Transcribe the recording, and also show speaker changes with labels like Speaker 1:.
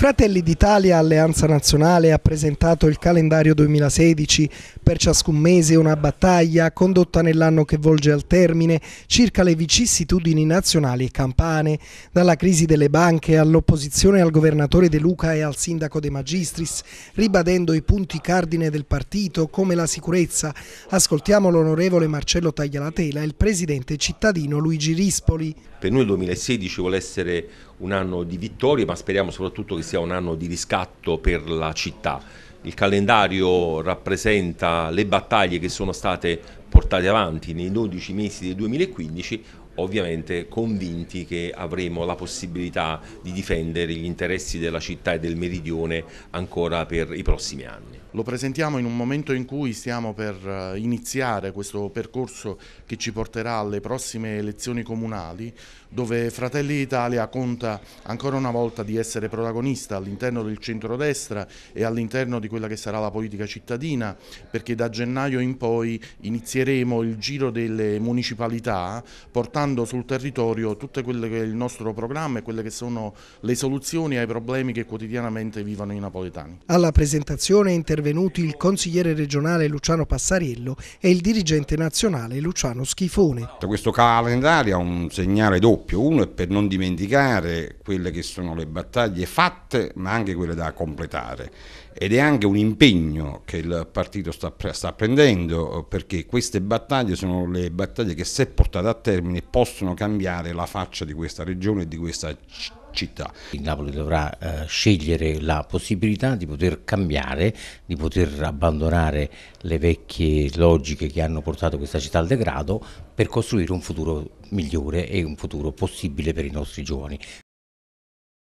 Speaker 1: Fratelli d'Italia Alleanza Nazionale ha presentato il calendario 2016 per ciascun mese una battaglia condotta nell'anno che volge al termine circa le vicissitudini nazionali e campane, dalla crisi delle banche all'opposizione al governatore De Luca e al sindaco De Magistris, ribadendo i punti cardine del partito come la sicurezza. Ascoltiamo l'onorevole Marcello Taglialatela e il presidente cittadino Luigi Rispoli.
Speaker 2: Per noi il 2016 vuole essere un anno di vittorie, ma speriamo soprattutto che sia un anno di riscatto per la città il calendario rappresenta le battaglie che sono state portate avanti nei 12 mesi del 2015, ovviamente convinti che avremo la possibilità di difendere gli interessi della città e del meridione ancora per i prossimi anni.
Speaker 3: Lo presentiamo in un momento in cui stiamo per eh, iniziare questo percorso che ci porterà alle prossime elezioni comunali, dove Fratelli d'Italia conta ancora una volta di essere protagonista all'interno del centrodestra e all'interno di quella che sarà la politica cittadina, perché da gennaio in poi inizieremo il giro delle municipalità portando sul territorio tutto quello che è il nostro programma e quelle che sono le soluzioni ai problemi che quotidianamente vivono i napoletani.
Speaker 1: Alla presentazione inter intervenuti il consigliere regionale Luciano Passariello e il dirigente nazionale Luciano Schifone.
Speaker 4: Questo calendario ha un segnale doppio, uno è per non dimenticare quelle che sono le battaglie fatte ma anche quelle da completare ed è anche un impegno che il partito sta, sta prendendo perché queste battaglie sono le battaglie che se portate a termine possono cambiare la faccia di questa regione e di questa città città. Il Napoli dovrà eh, scegliere la possibilità di poter cambiare, di poter abbandonare le vecchie logiche che hanno portato questa città al degrado per costruire un futuro migliore e un futuro possibile per i nostri giovani.